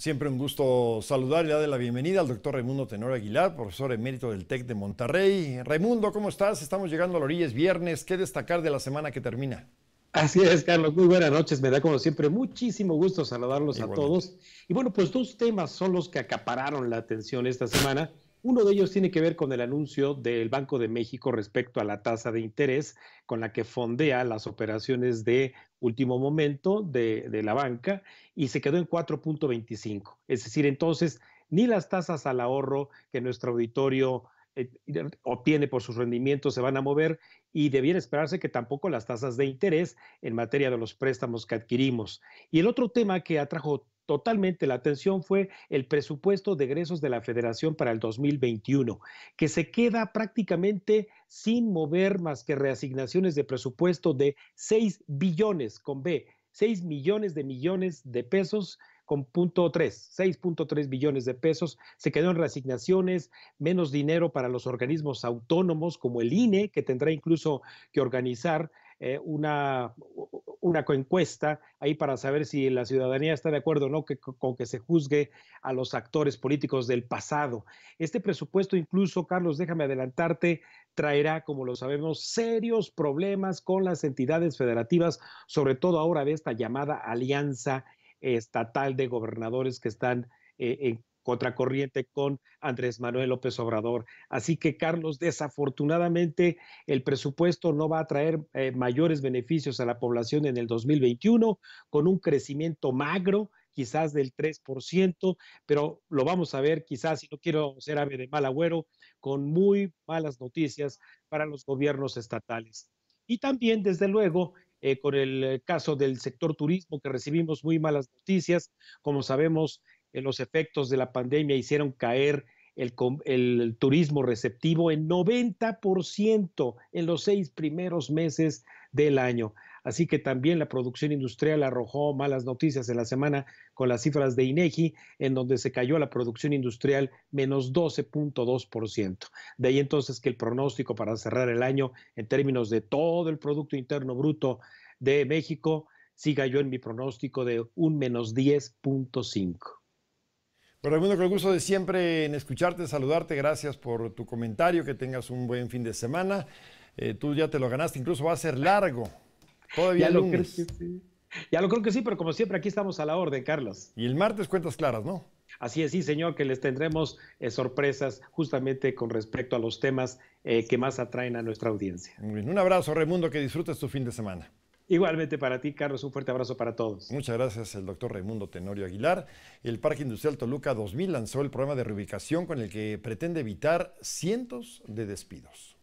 Siempre un gusto saludar y darle la bienvenida al doctor Raimundo Tenor Aguilar, profesor emérito del TEC de Monterrey. Raimundo, ¿cómo estás? Estamos llegando a la orilla, es viernes. ¿Qué destacar de la semana que termina? Así es, Carlos. Muy buenas noches. Me da como siempre muchísimo gusto saludarlos a todos. Y bueno, pues dos temas son los que acapararon la atención esta semana. Uno de ellos tiene que ver con el anuncio del Banco de México respecto a la tasa de interés con la que fondea las operaciones de último momento de, la banca y se quedó en 4.25. Es decir, entonces, ni las tasas al ahorro que nuestro auditorio eh, obtiene por sus rendimientos se van a mover y debiera esperarse que tampoco las tasas de interés en materia de los préstamos que adquirimos. Y el otro tema que atrajo totalmente la atención fue el presupuesto de egresos de la Federación para el 2021, que se queda prácticamente sin mover más que reasignaciones de presupuesto de 6 billones con B, 6 millones de millones de pesos con punto 6.3 billones de pesos. Se quedó en reasignaciones, menos dinero para los organismos autónomos como el INE, que tendrá incluso que organizar eh, una, una encuesta ahí para saber si la ciudadanía está de acuerdo o no con que se juzgue a los actores políticos del pasado. Este presupuesto incluso, Carlos, déjame adelantarte, traerá, como lo sabemos, serios problemas con las entidades federativas, sobre todo ahora de esta llamada alianza estatal de gobernadores que están eh, en contracorriente con Andrés Manuel López Obrador. Así que, Carlos, desafortunadamente el presupuesto no va a traer eh, mayores beneficios a la población en el 2021, con un crecimiento magro, quizás del 3%, pero lo vamos a ver quizás, si no quiero ser ave de mal agüero, con muy malas noticias para los gobiernos estatales. Y también, desde luego, eh, con el eh, caso del sector turismo, que recibimos muy malas noticias. Como sabemos, eh, los efectos de la pandemia hicieron caer el, el turismo receptivo en 90% en los seis primeros meses del año. Así que también la producción industrial arrojó malas noticias en la semana con las cifras de INEGI, en donde se cayó la producción industrial menos 12.2%. De ahí entonces que el pronóstico para cerrar el año en términos de todo el Producto Interno Bruto de México siga yo en mi pronóstico de un menos 10.5. Bueno, Raimundo, con el gusto de siempre en escucharte, saludarte. Gracias por tu comentario. Que tengas un buen fin de semana. Eh, tú ya te lo ganaste. Incluso va a ser largo ya lunes. Lo creo que sí. Ya lo creo que sí, pero como siempre, aquí estamos a la orden, Carlos. Y el martes cuentas claras, ¿no? Así es, sí, señor, que les tendremos eh, sorpresas justamente con respecto a los temas eh, que más atraen a nuestra audiencia. Un abrazo, Raimundo, que disfrutes tu fin de semana. Igualmente para ti, Carlos, un fuerte abrazo para todos. Muchas gracias, el doctor Raimundo Tenorio Aguilar. El Parque Industrial Toluca 2000 lanzó el programa de reubicación con el que pretende evitar cientos de despidos.